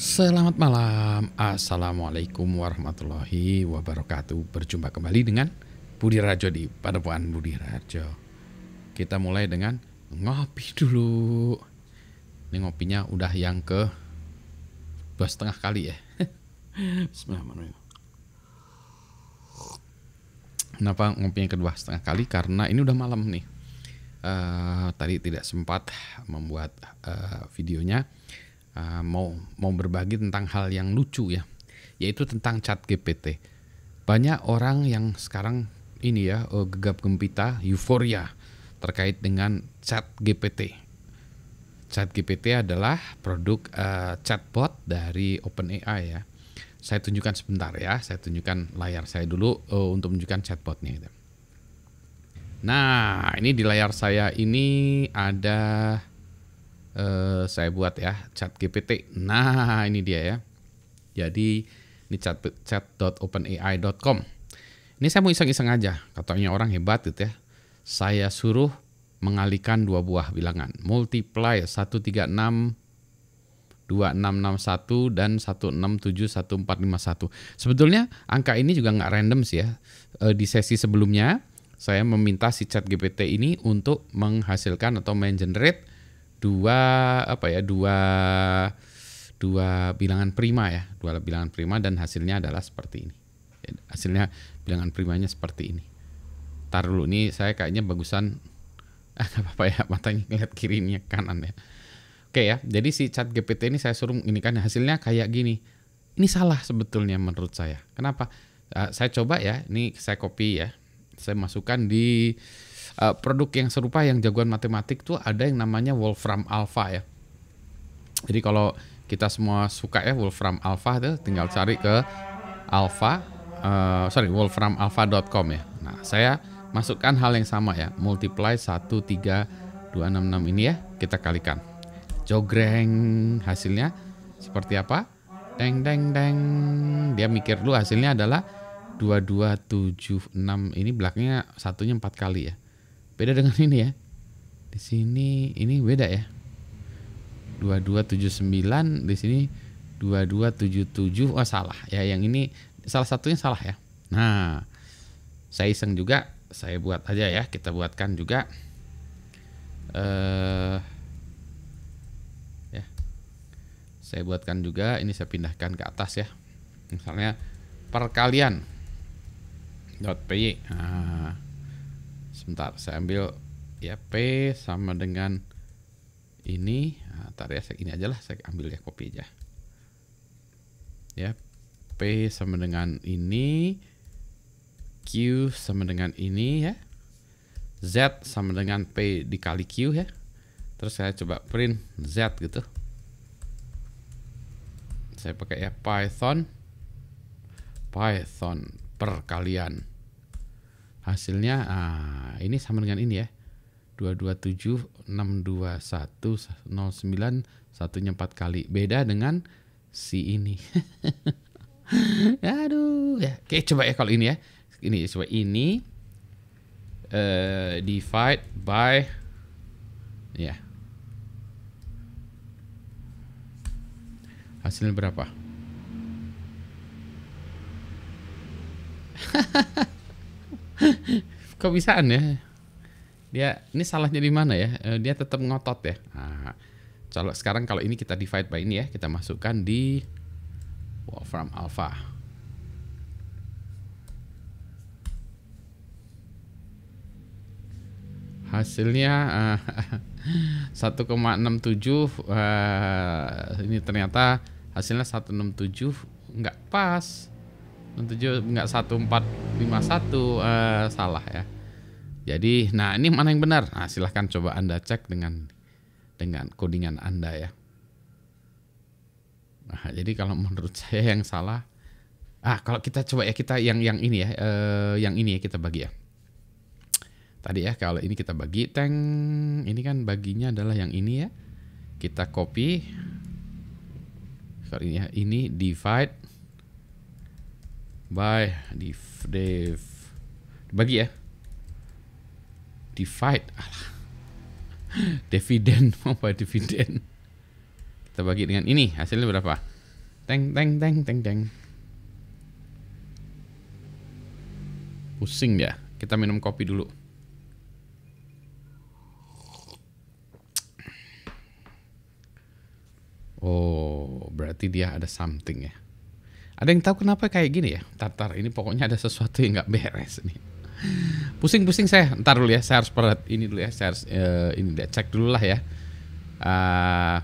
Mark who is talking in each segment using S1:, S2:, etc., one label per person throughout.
S1: Selamat malam, Assalamualaikum warahmatullahi wabarakatuh Berjumpa kembali dengan Budi Rajo di Padepokan Budi Rajo Kita mulai dengan ngopi dulu Ini ngopinya udah yang ke dua setengah kali ya Bismillahirrahmanirrahim Kenapa ngopinya kedua setengah kali? Karena ini udah malam nih uh, Tadi tidak sempat membuat uh, videonya Ah, mau mau berbagi tentang hal yang lucu ya, yaitu tentang Chat GPT. Banyak orang yang sekarang ini ya uh, gegap gempita, euforia terkait dengan Chat GPT. Chat GPT adalah produk uh, chatbot dari OpenAI ya. Saya tunjukkan sebentar ya, saya tunjukkan layar saya dulu uh, untuk menunjukkan chatbotnya. Nah, ini di layar saya ini ada uh, saya buat ya chat GPT. Nah, ini dia ya. Jadi ini chat chat.openai.com. Ini saya mau iseng-iseng aja, katanya orang hebat gitu ya. Saya suruh mengalihkan dua buah bilangan, multiply 136 2661 dan 1671451. Sebetulnya angka ini juga nggak random sih ya. Eh, di sesi sebelumnya saya meminta si chat GPT ini untuk menghasilkan atau mengenerate dua apa ya dua dua bilangan prima ya dua bilangan prima dan hasilnya adalah seperti ini hasilnya bilangan primanya seperti ini tar dulu ini saya kayaknya bagusan ah apa-apa ya matanya ngeliat kirinya kanan ya oke ya jadi si chat GPT ini saya suruh ini kan hasilnya kayak gini ini salah sebetulnya menurut saya kenapa ah, saya coba ya ini saya copy ya saya masukkan di uh, produk yang serupa yang jagoan matematik tuh ada yang namanya Wolfram Alpha ya. Jadi kalau kita semua suka ya Wolfram Alpha itu tinggal cari ke alpha uh, sorry wolframalpha.com ya. Nah, saya masukkan hal yang sama ya, multiply 13266 ini ya, kita kalikan. Jogreng hasilnya seperti apa? Deng deng deng. Dia mikir dulu hasilnya adalah 2276 ini belakangnya satunya 4 kali ya. Beda dengan ini ya. Di sini ini beda ya. 2279 di sini 2277 oh salah ya yang ini salah satunya salah ya. Nah, saya iseng juga saya buat aja ya, kita buatkan juga eh ya. Saya buatkan juga ini saya pindahkan ke atas ya. Misalnya perkalian .py. Nah, sebentar saya ambil ya P sama dengan ini nah, tar ya ini aja lah saya ambil ya copy aja ya P sama dengan ini Q sama dengan ini ya Z sama dengan P dikali Q ya terus saya coba print Z gitu saya pakai ya Python Python perkalian hasilnya ah, ini sama dengan ini ya 227 621 09 satunya nyempat kali beda dengan si ini aduh ya oke coba ya kalau ini ya ini coba ini uh, divide by ya yeah. hasilnya berapa kok bisa ya dia ini salahnya di mana ya eh, dia tetap ngotot ya nah, kalau sekarang kalau ini kita divide by ini ya kita masukkan di Wolfram Alpha hasilnya uh, 1,67 uh, ini ternyata hasilnya 167 nggak pas satu empat lima satu eh, salah ya. Jadi nah ini mana yang benar? Nah, silahkan coba Anda cek dengan dengan codingan Anda ya. Nah, jadi kalau menurut saya yang salah ah kalau kita coba ya kita yang yang ini ya uh, yang ini ya kita bagi ya. Tadi ya kalau ini kita bagi tank ini kan baginya adalah yang ini ya. Kita copy kalau ini ya ini divide by di div bagi ya divide alah dividen mau by dividen kita bagi dengan ini hasilnya berapa teng teng teng teng teng pusing ya kita minum kopi dulu Oh, berarti dia ada something ya. Ada yang tahu kenapa kayak gini ya? Tatar ini pokoknya ada sesuatu yang nggak beres nih. Pusing-pusing saya. Ntar dulu ya, saya harus perhat ini dulu ya. Saya harus uh, ini deh, cek dulu lah ya. Uh,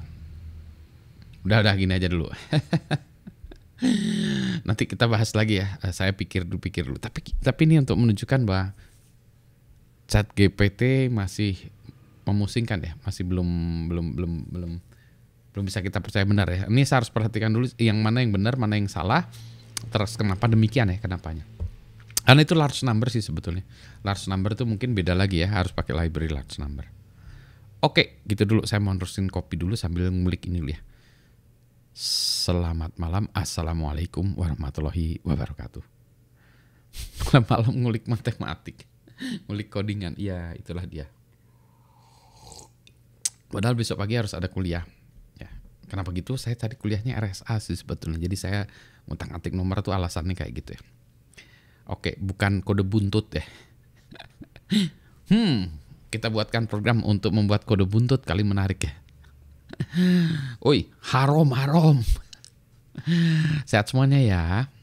S1: udah udah gini aja dulu. Nanti kita bahas lagi ya. Uh, saya pikir dulu pikir dulu. Tapi tapi ini untuk menunjukkan bahwa chat GPT masih memusingkan ya, masih belum belum belum belum belum bisa kita percaya benar ya. Ini saya harus perhatikan dulu yang mana yang benar, mana yang salah. Terus kenapa demikian ya, kenapanya. Karena itu large number sih sebetulnya. Large number itu mungkin beda lagi ya, harus pakai library large number. Oke, gitu dulu. Saya mau nerusin kopi dulu sambil ngulik ini dulu ya. Selamat malam. Assalamualaikum warahmatullahi wabarakatuh. Malam-malam ngulik matematik. ngulik codingan. Iya, itulah dia. Padahal besok pagi harus ada kuliah kenapa gitu saya tadi kuliahnya RSA sih sebetulnya jadi saya ngutang atik nomor tuh alasannya kayak gitu ya oke bukan kode buntut ya hmm kita buatkan program untuk membuat kode buntut kali menarik ya Oi, harom harom. Sehat semuanya ya.